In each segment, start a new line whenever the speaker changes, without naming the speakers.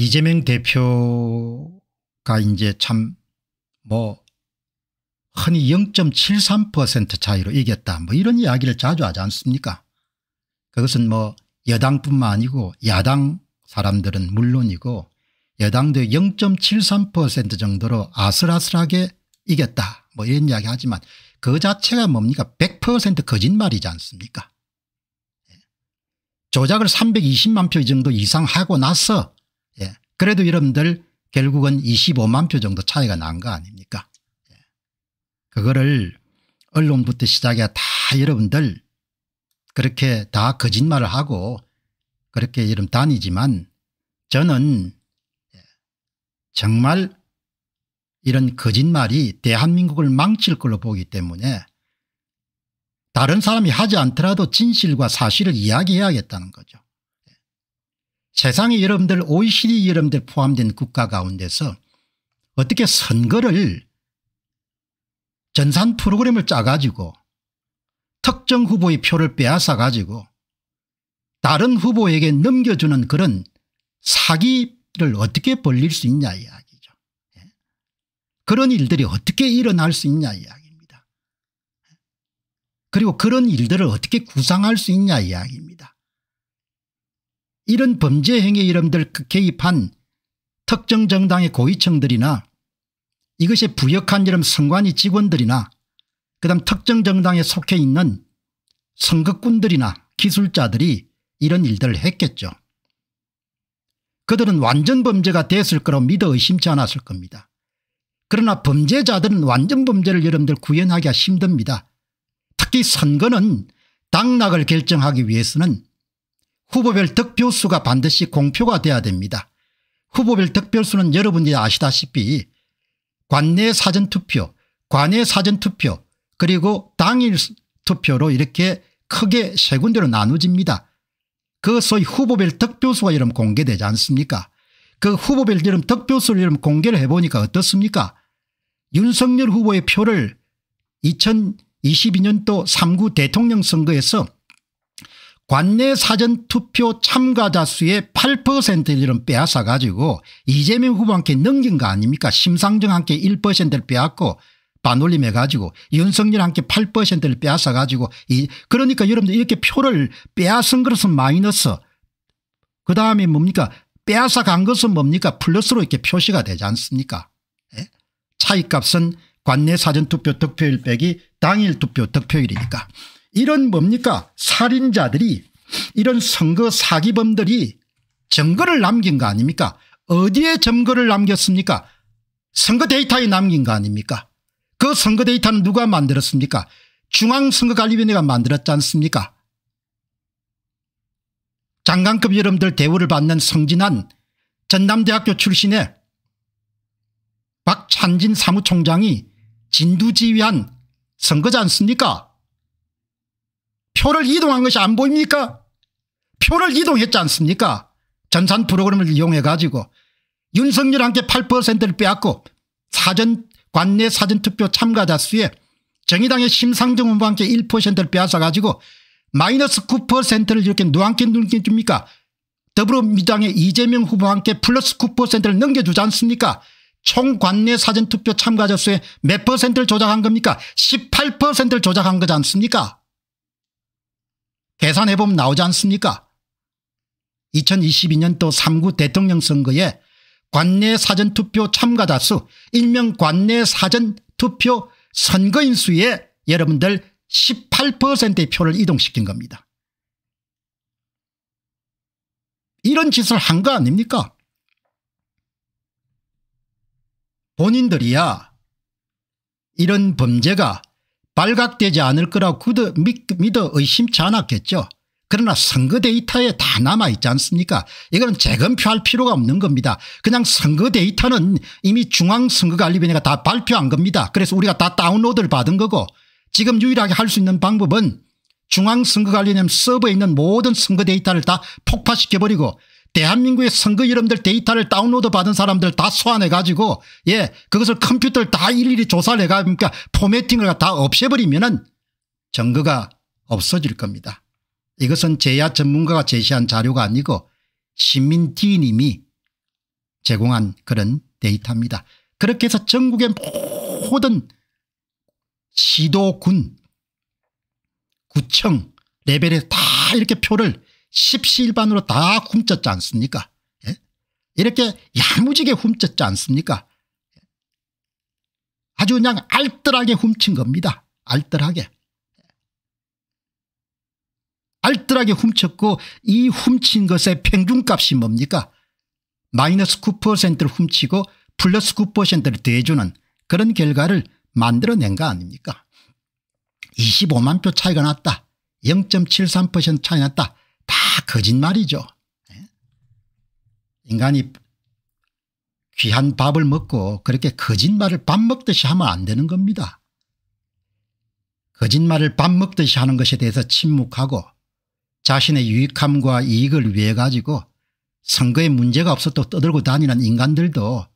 이재명 대표가 이제 참 뭐 흔히 0.73% 차이로 이겼다 뭐 이런 이야기를 자주 하지 않습니까 그것은 뭐 여당뿐만 아니고 야당 사람들은 물론이고 여당도 0.73% 정도로 아슬아슬하게 이겼다 뭐 이런 이야기 하지만 그 자체가 뭡니까 100% 거짓말이지 않습니까 예. 조작을 320만 표 정도 이상 하고 나서 예. 그래도 여러분들 결국은 25만 표 정도 차이가 난 거 아닙니까 예. 그거를 언론부터 시작해 다 여러분들 그렇게 다 거짓말을 하고 그렇게 이름 다니지만 저는 예. 정말 이런 거짓말이 대한민국을 망칠 걸로 보기 때문에 다른 사람이 하지 않더라도 진실과 사실을 이야기해야겠다는 거죠. 세상의 여러분들 OECD 여러분들 포함된 국가 가운데서 어떻게 선거를 전산 프로그램을 짜가지고 특정 후보의 표를 빼앗아 가지고 다른 후보에게 넘겨주는 그런 사기를 어떻게 벌릴 수 있냐 이야기죠. 예. 그런 일들이 어떻게 일어날 수 있냐 이야기입니다. 예. 그리고 그런 일들을 어떻게 구상할 수 있냐 이야기입니다. 이런 범죄 행위 이름들 개입한 특정 정당의 고위층들이나 이것에 부역한 이름 선관위 직원들이나 그 다음 특정 정당에 속해 있는 선거꾼들이나 기술자들이 이런 일들을 했겠죠. 그들은 완전 범죄가 됐을 거로 믿어 의심치 않았을 겁니다. 그러나 범죄자들은 완전 범죄를 여러분들 구현하기가 힘듭니다. 특히 선거는 당락을 결정하기 위해서는 후보별 득표수가 반드시 공표가 돼야 됩니다. 후보별 득표수는 여러분이 아시다시피 관내 사전투표, 관외 사전투표 그리고 당일 투표로 이렇게 크게 세 군데로 나누집니다. 그 소위 후보별 득표수가 이름 공개되지 않습니까 그 후보별 이름 득표수를 이름 공개를 해보니까 어떻습니까 윤석열 후보의 표를 2022년도 3구 대통령 선거에서 관내 사전투표 참가자 수의 8%를 빼앗아가지고 이재명 후보한테 넘긴 거 아닙니까 심상정한테 1%를 빼앗고 반올림해가지고 윤석열한테 8%를 빼앗아가지고 이 그러니까 여러분들 이렇게 표를 빼앗은 것은 마이너스 그 다음에 뭡니까 빼앗아간 것은 뭡니까 플러스로 이렇게 표시가 되지 않습니까 예? 차이값은 관내 사전투표 득표일 빼기 당일 투표 득표일이니까 이런 뭡니까 살인자들이 이런 선거 사기범들이 증거를 남긴 거 아닙니까 어디에 증거를 남겼습니까 선거 데이터에 남긴 거 아닙니까 그 선거 데이터는 누가 만들었습니까 중앙선거관리위원회가 만들었지 않습니까 장관급 여러분들 대우를 받는 성진한 전남대학교 출신의 박찬진 사무총장이 진두지휘한 선거지 않습니까 표를 이동한 것이 안 보입니까? 표를 이동했지 않습니까? 전산 프로그램을 이용해 가지고 윤석열한테 8%를 빼앗고 사전 관내 사전투표 참가자 수에 정의당의 심상정 후보한테 1%를 빼앗아 가지고 마이너스 9%를 이렇게 누한께 눈길 줍니까 더불어민주당의 이재명 후보한테 플러스 9%를 넘겨주지 않습니까? 총 관내 사전투표 참가자 수에몇 퍼센트를 조작한 겁니까? 18%를 조작한 거지 않습니까? 계산해보면 나오지 않습니까? 2022년도 3구 대통령 선거에 관내 사전투표 참가자수 일명 관내 사전투표 선거인 수에 여러분들 18%의 표를 이동시킨 겁니다. 이런 짓을 한 거 아닙니까? 본인들이야 이런 범죄가 발각되지 않을 거라고 굳어 믿어 의심치 않았겠죠. 그러나 선거 데이터에 다 남아있지 않습니까 이거는 재검표할 필요가 없는 겁니다. 그냥 선거 데이터는 이미 중앙선거관리위원회가 다 발표한 겁니다. 그래서 우리가 다 다운로드를 받은 거고 지금 유일하게 할 수 있는 방법은 중앙선거관리위원회 서버에 있는 모든 선거 데이터를 다 폭파시켜버리고 대한민국의 선거 이름들 데이터를 다운로드 받은 사람들 다 소환해가지고 예 그것을 컴퓨터를 다 일일이 조사를 해가니까 그러니까 포매팅을 다 없애버리면은 증거가 없어질 겁니다. 이것은 제야 전문가가 제시한 자료가 아니고 시민티님이 제공한 그런 데이터입니다. 그렇게 해서 전국의 모든 시도군 구청 레벨에 다 이렇게 표를 십시일반으로 다 훔쳤지 않습니까 예? 이렇게 야무지게 훔쳤지 않습니까 아주 그냥 알뜰하게 훔친 겁니다 알뜰하게 알뜰하게 훔쳤고 이 훔친 것의 평균값이 뭡니까 마이너스 9%를 훔치고 플러스 9%를 대주는 그런 결과를 만들어낸 거 아닙니까 25만 표 차이가 났다 0.73% 차이 났다 거짓말이죠. 예? 인간이 귀한 밥을 먹고 그렇게 거짓말을 밥 먹듯이 하면 안 되는 겁니다. 거짓말을 밥 먹듯이 하는 것에 대해서 침묵하고 자신의 유익함과 이익을 위해 가지고 선거에 문제가 없어 또 떠들고 다니는 인간들도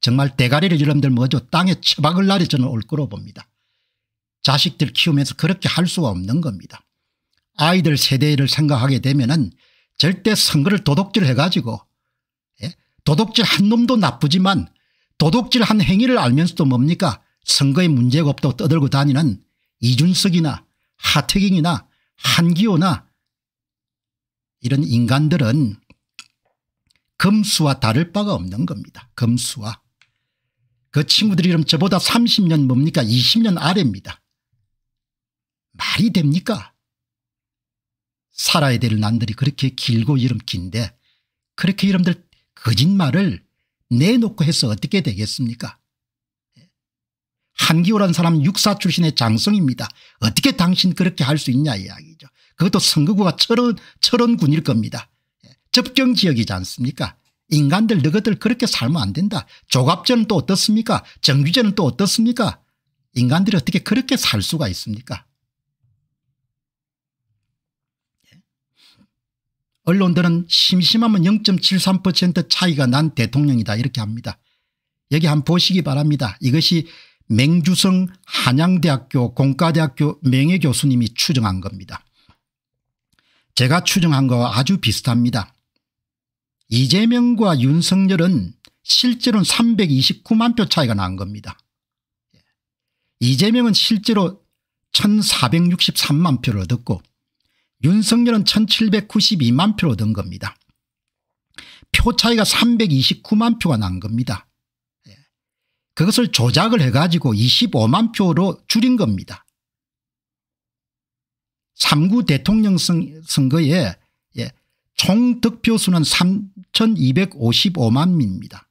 정말 대가리를 여러분들 뭐죠 땅에 처박을 날이 저는 올 거로 봅니다. 자식들 키우면서 그렇게 할 수가 없는 겁니다. 아이들 세대를 생각하게 되면은 절대 선거를 도둑질 해가지고 예? 도둑질 한 놈도 나쁘지만 도둑질 한 행위를 알면서도 뭡니까 선거의 문제가 없다고 떠들고 다니는 이준석이나 하태경이나 한기호나 이런 인간들은 금수와 다를 바가 없는 겁니다. 금수와. 그 친구들 이름 저보다 30년 뭡니까 20년 아래입니다. 말이 됩니까 살아야 될 난들이 그렇게 길고 이름 긴데 그렇게 이름들 거짓말을 내놓고 해서 어떻게 되겠습니까 한기호란 사람 육사 출신의 장성입니다. 어떻게 당신 그렇게 할 수 있냐 이야기죠. 그것도 선거구가 철원, 철원군일 겁니다. 접경 지역이지 않습니까 인간들 너희들 그렇게 살면 안 된다. 조갑전은 또 어떻습니까 정규제는 또 어떻습니까 인간들이 어떻게 그렇게 살 수가 있습니까 언론들은 심심하면 0.73% 차이가 난 대통령이다 이렇게 합니다. 여기 한번 보시기 바랍니다. 이것이 맹주성 한양대학교 공과대학교 명예교수님이 추정한 겁니다. 제가 추정한 거와 아주 비슷합니다. 이재명과 윤석열은 실제로는 329만 표 차이가 난 겁니다. 이재명은 실제로 1463만 표를 얻었고 윤석열은 1792만 표로 든 겁니다. 표 차이가 329만 표가 난 겁니다. 예. 그것을 조작을 해가지고 25만 표로 줄인 겁니다. 3구 대통령 선거에 예, 총 득표수는 3255만입니다.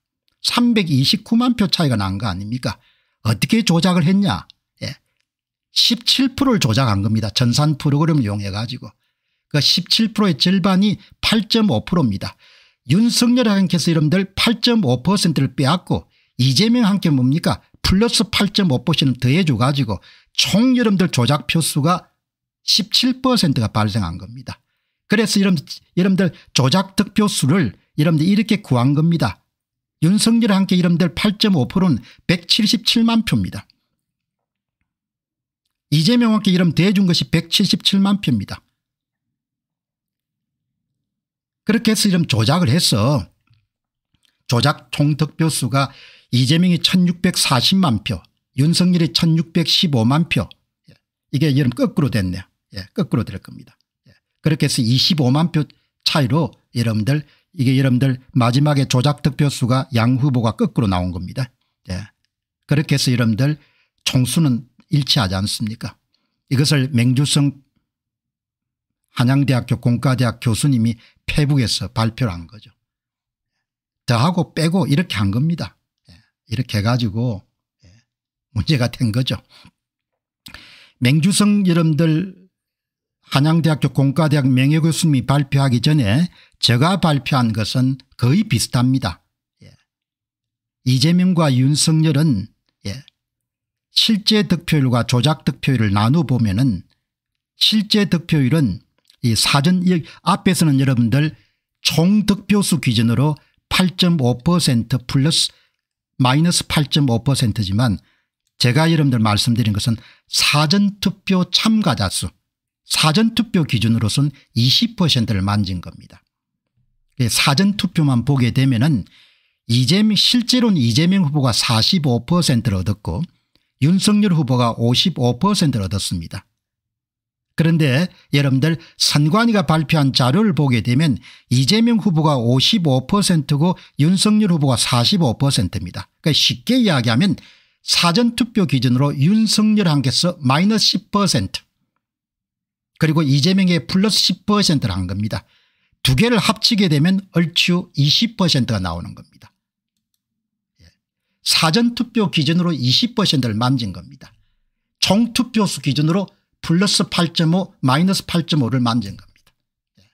329만 표 차이가 난 거 아닙니까? 어떻게 조작을 했냐? 17%를 조작한 겁니다. 전산 프로그램을 이용해 가지고 그 17%의 절반이 8.5%입니다. 윤석열한께서 여러분들 8.5%를 빼앗고 이재명한께 뭡니까 플러스 8.5%는 더해줘 가지고 총 여러분들 조작 표수가 17%가 발생한 겁니다. 그래서 여러분, 들 조작 득표수를 여러분들 이렇게 구한 겁니다. 윤석열한테 여러분들 8.5%는 177만 표입니다. 이재명학계 이름 대준 것이 177만 표입니다. 그렇게 해서 이름 조작을 해서 조작 총득표수가 이재명이 1640만 표 윤석열이 1615만 표 예, 이게 이름 거꾸로 됐네요. 예, 거꾸로 될 겁니다. 예, 그렇게 해서 25만 표 차이로 여러분들 이게 여러분들 마지막에 조작 득표수가 양 후보가 거꾸로 나온 겁니다. 예. 그렇게 해서 여러분들 총수는 일치하지 않습니까 이것을 맹주성 한양대학교 공과대학 교수님이 페북에서 발표를 한 거죠. 더하고 빼고 이렇게 한 겁니다. 예, 이렇게 해가지고 예, 문제가 된 거죠. 맹주성 여러분들 한양대학교 공과대학 명예교수님이 발표하기 전에 제가 발표한 것은 거의 비슷합니다. 예. 이재명과 윤석열은 실제 득표율과 조작 득표율을 나눠보면 은 실제 득표율은 이 사전 앞에서는 여러분들 총 득표수 기준으로 8.5% 플러스 마이너스 8.5%지만 제가 여러분들 말씀드린 것은 사전투표 참가자 수 사전투표 기준으로선 20%를 만진 겁니다. 예, 사전투표만 보게 되면 은 이재명 실제로는 이재명 후보가 45%를 얻었고 윤석열 후보가 55%를 얻었습니다. 그런데 여러분들 선관위가 발표한 자료를 보게 되면 이재명 후보가 55%고 윤석열 후보가 45%입니다. 그러니까 쉽게 이야기하면 사전투표 기준으로 윤석열한께서 마이너스 10% 그리고 이재명의 플러스 10%를 한 겁니다. 두 개를 합치게 되면 얼추 20%가 나오는 겁니다. 사전투표 기준으로 20%를 만진 겁니다. 총투표수 기준으로 플러스 8.5 마이너스 8.5를 만진 겁니다. 예.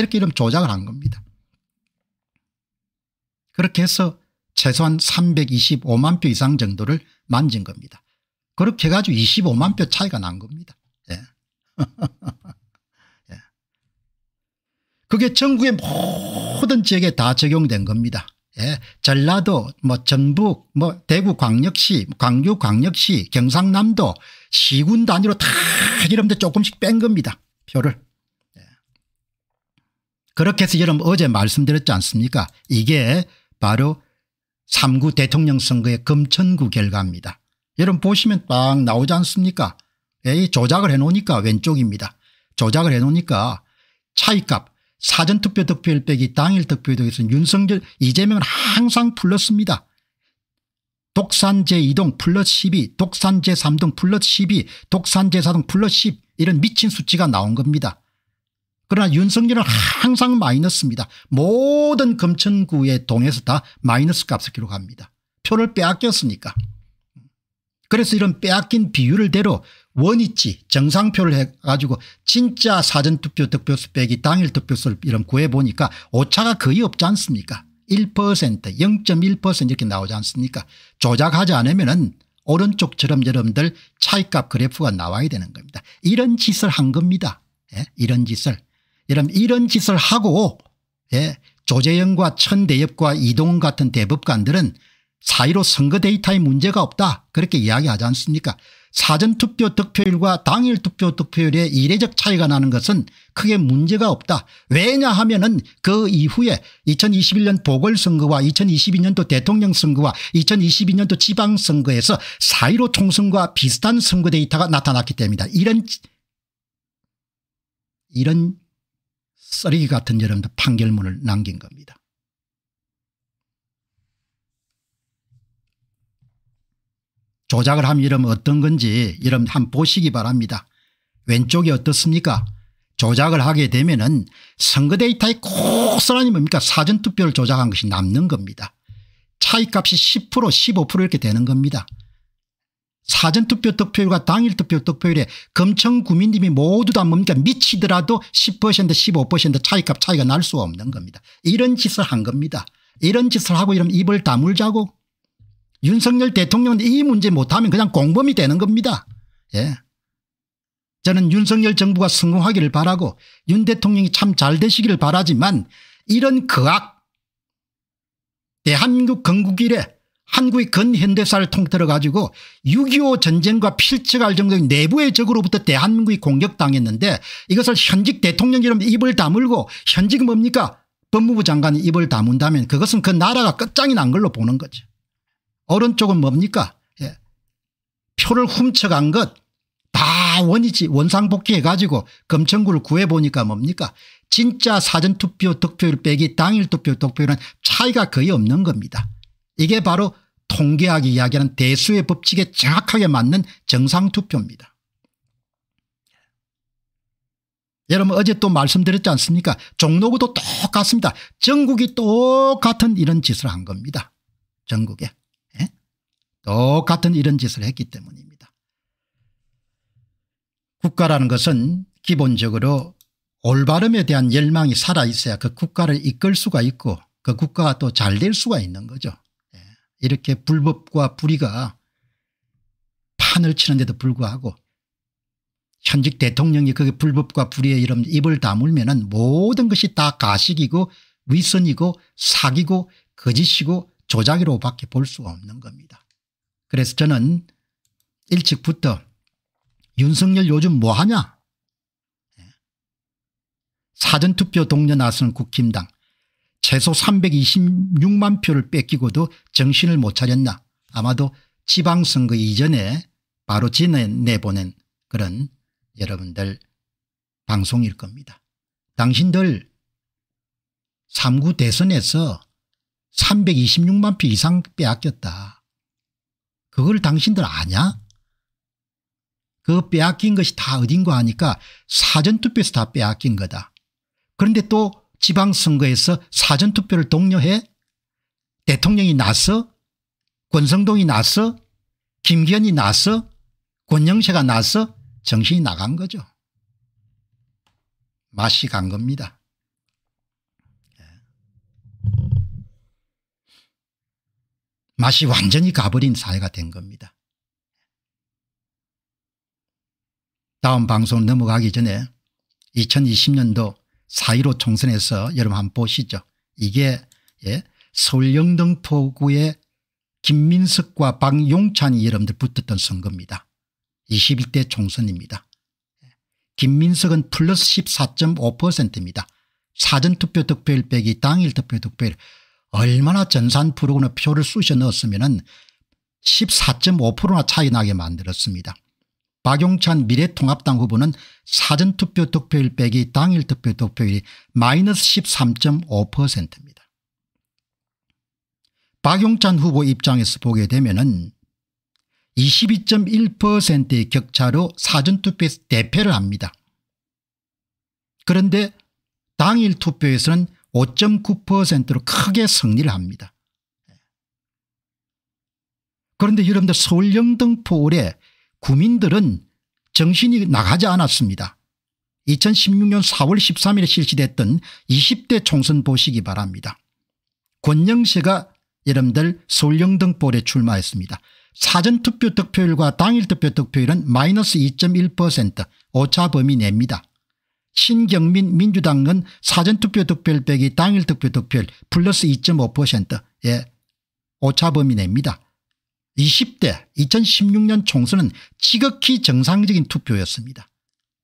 이렇게 이름 조작을 한 겁니다. 그렇게 해서 최소한 325만 표 이상 정도를 만진 겁니다. 그렇게 해가지고 25만 표 차이가 난 겁니다. 예. 예. 그게 전국의 모든 지역에 다 적용된 겁니다. 예, 전라도, 뭐 전북, 뭐 대구 광역시, 광주 광역시, 경상남도 시군 단위로 다 여러분들 조금씩 뺀 겁니다. 표를. 예. 그렇게 해서 여러분 어제 말씀드렸지 않습니까? 이게 바로 3구 대통령 선거의 금천구 결과입니다. 여러분 보시면 딱 나오지 않습니까? 에이, 조작을 해놓으니까 왼쪽입니다. 조작을 해놓으니까 차이값 사전투표 득표율 빼기 당일 득표율등에서는 윤석열 이재명은 항상 불렀습니다. 독산 제2동 플러스 12 독산 제3동 플러스 12 독산 제4동 플러스 10 이런 미친 수치가 나온 겁니다. 그러나 윤석열은 항상 마이너스입니다. 모든 검천구의 동에서 다 마이너스 값을 기록합니다. 표를 빼앗겼으니까. 그래서 이런 빼앗긴 비율을 대로 원위치 정상표를 해가지고 진짜 사전투표 득표수 빼기 당일 득표수를 이런 구해보니까 오차가 거의 없지 않습니까 1% 0.1% 이렇게 나오지 않습니까 조작하지 않으면 은 오른쪽처럼 여러분들 차이값 그래프가 나와야 되는 겁니다 이런 짓을 한 겁니다 예? 이런 짓을 여러분 이런 짓을 하고 예? 조재영과 천대엽과 이동훈 같은 대법관들은 사이로 선거 데이터에 문제가 없다 그렇게 이야기하지 않습니까 사전투표 득표율과 당일 투표 득표율의 이례적 차이가 나는 것은 크게 문제가 없다. 왜냐하면 그 이후에 2021년 보궐선거와 2022년도 대통령 선거와 2022년도 지방선거에서 사1로 총선과 비슷한 선거 데이터가 나타났기 때문이다. 이런 이런 쓰레기 같은 여러분들 판결문을 남긴 겁니다. 조작을 하면 이름 어떤 건지 이름 한번 보시기 바랍니다. 왼쪽이 어떻습니까 조작을 하게 되면 은 선거 데이터에 고스란히 뭡니까 사전투표를 조작한 것이 남는 겁니다. 차이값이 10% 15% 이렇게 되는 겁니다. 사전투표 득표율과 당일 투표 득표율에 금천 구민님이 모두 다 뭡니까 미치더라도 10% 15% 차이값 차이가 날 수 없는 겁니다. 이런 짓을 한 겁니다. 이런 짓을 하고 이러면 입을 다물자고 윤석열 대통령은 이 문제 못하면 그냥 공범이 되는 겁니다. 예. 저는 윤석열 정부가 성공하기를 바라고 윤 대통령이 참 잘 되시기를 바라지만 이런 거악 대한민국 건국 이래 한국의 근현대사를 통틀어 가지고 6.25 전쟁과 필적할 정도의 내부의 적으로부터 대한민국이 공격당했는데 이것을 현직 대통령처럼 입을 다물고 현직 뭡니까 법무부 장관이 입을 다문다면 그것은 그 나라가 끝장이 난 걸로 보는 거죠. 오른쪽은 뭡니까 예. 표를 훔쳐간 것 다 원이지 원상복귀해 가지고 검천구를 구해보니까 뭡니까 진짜 사전투표 득표율 빼기 당일투표 득표율은 차이가 거의 없는 겁니다. 이게 바로 통계학이 이야기하는 대수의 법칙에 정확하게 맞는 정상투표입니다. 여러분 어제 또 말씀드렸지 않습니까 종로구도 똑같습니다. 전국이 똑같은 이런 짓을 한 겁니다. 전국에. 똑같은 이런 짓을 했기 때문입니다. 국가라는 것은 기본적으로 올바름에 대한 열망이 살아있어야 그 국가를 이끌 수가 있고 그 국가가 또 잘 될 수가 있는 거죠. 예. 이렇게 불법과 불의가 판을 치는데도 불구하고 현직 대통령이 그게 불법과 불의의 이름 입을 다물면 은 모든 것이 다 가식이고 위선이고 사기고 거짓이고 조작이로 밖에 볼 수가 없는 겁니다. 그래서 저는 일찍부터 윤석열 요즘 뭐하냐 예. 사전투표 동료 나선 국힘당 최소 326만 표를 뺏기고도 정신을 못 차렸나 아마도 지방선거 이전에 바로 지내보낸 그런 여러분들 방송일 겁니다. 당신들 3구 대선에서 326만 표 이상 빼앗겼다. 그걸 당신들 아냐? 그 빼앗긴 것이 다 어딘가 하니까 사전투표에서 다 빼앗긴 거다. 그런데 또 지방선거에서 사전투표를 독려해 대통령이 나서 권성동이 나서 김기현이 나서 권영세가 나서 정신이 나간 거죠. 맛이 간 겁니다. 맛이 완전히 가버린 사회가 된 겁니다. 다음 방송 넘어가기 전에 2020년도 4.15 총선에서 여러분 한번 보시죠. 이게 예, 서울 영등포구의 김민석과 박용찬이 여러분들 붙었던 선거입니다. 21대 총선입니다. 김민석은 플러스 14.5%입니다. 사전투표 득표율 빼기 당일 투표 득표율 얼마나 전산 프로그램 표를 쑤셔 넣었으면 14.5%나 차이 나게 만들었습니다. 박용찬 미래통합당 후보는 사전투표 득표율 빼기 당일 투표 득표율이 마이너스 13.5%입니다. 박용찬 후보 입장에서 보게 되면 22.1%의 격차로 사전투표에서 대패를 합니다. 그런데 당일 투표에서는 5.9%로 크게 승리를 합니다. 그런데 여러분들 서울 영등포 올해 구민들은 정신이 나가지 않았습니다. 2016년 4월 13일에 실시됐던 20대 총선 보시기 바랍니다. 권영세가 여러분들 서울 영등포에 출마했습니다. 사전투표 득표율과 당일 투표 득표율은 마이너스 2.1% 오차 범위 냅니다. 신경민 민주당은 사전투표 득표 빼기 당일 득표 득표율 플러스 2 5의 예. 오차 범위 내입니다. 20대 2016년 총선은 지극히 정상적인 투표였습니다.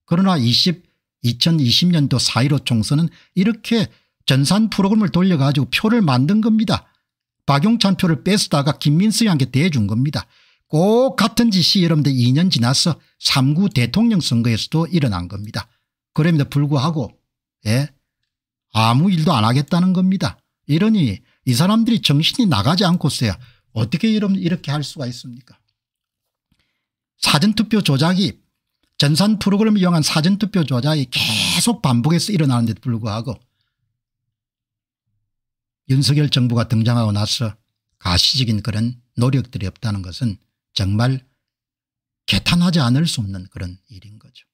그러나 20, 2020년도 4.15 총선은 이렇게 전산 프로그램을 돌려가지고 표를 만든 겁니다. 박용찬 표를 뺏으다가 김민수한테 대준 겁니다. 꼭 같은 짓이 여러분들 2년 지나서 3구 대통령 선거에서도 일어난 겁니다. 그럼에도 불구하고 예 아무 일도 안 하겠다는 겁니다. 이러니 이 사람들이 정신이 나가지 않고서야 어떻게 이런 이렇게 할 수가 있습니까? 사전투표 조작이 전산 프로그램을 이용한 사전투표 조작이 계속 반복해서 일어나는데도 불구하고 윤석열 정부가 등장하고 나서 가시적인 그런 노력들이 없다는 것은 정말 개탄하지 않을 수 없는 그런 일인 거죠.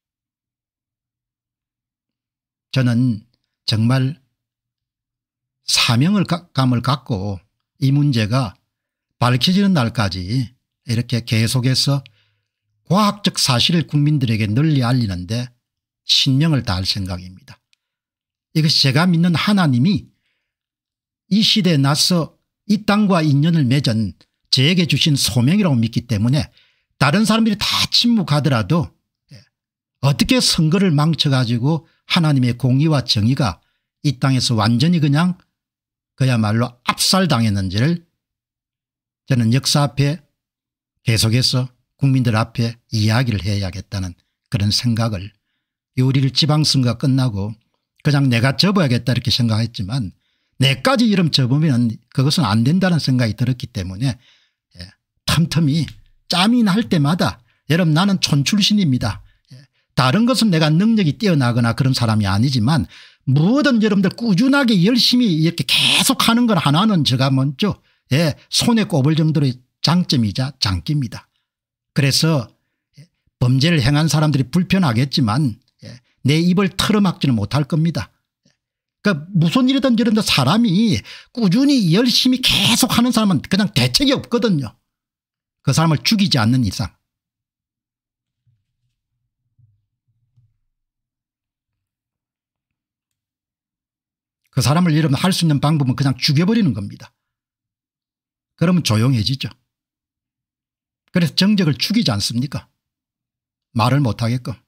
저는 정말 사명감을 갖고 이 문제가 밝혀지는 날까지 이렇게 계속해서 과학적 사실을 국민들에게 널리 알리는데 신명을 다할 생각입니다. 이것이 제가 믿는 하나님이 이 시대에 나서 이 땅과 인연을 맺은 저에게 주신 소명이라고 믿기 때문에 다른 사람들이 다 침묵하더라도 예, 어떻게 선거를 망쳐가지고 하나님의 공의와 정의가 이 땅에서 완전히 그냥 그야말로 압살당했는지를 저는 역사 앞에 계속해서 국민들 앞에 이야기를 해야겠다는 그런 생각을 요리를 지방선거 가 끝나고 그냥 내가 접어야겠다 이렇게 생각했지만 내까지 이름 접으면 그것은 안 된다는 생각이 들었기 때문에 예, 틈틈이 짬이 날 때마다 여러분 나는 촌 출신입니다. 다른 것은 내가 능력이 뛰어나거나 그런 사람이 아니지만 무든 여러분들 꾸준하게 열심히 이렇게 계속하는 건 하나는 제가 먼저 예, 손에 꼽을 정도로 장점이자 장기입니다. 그래서 범죄를 행한 사람들이 불편하겠지만 예, 내 입을 털어막지는 못할 겁니다. 그러니까 무슨 일이든 이런 사람이 꾸준히 열심히 계속하는 사람은 그냥 대책이 없거든요. 그 사람을 죽이지 않는 이상. 그 사람을 잃으면 할 수 있는 방법은 그냥 죽여버리는 겁니다. 그러면 조용해지죠. 그래서 정적을 죽이지 않습니까? 말을 못하게끔.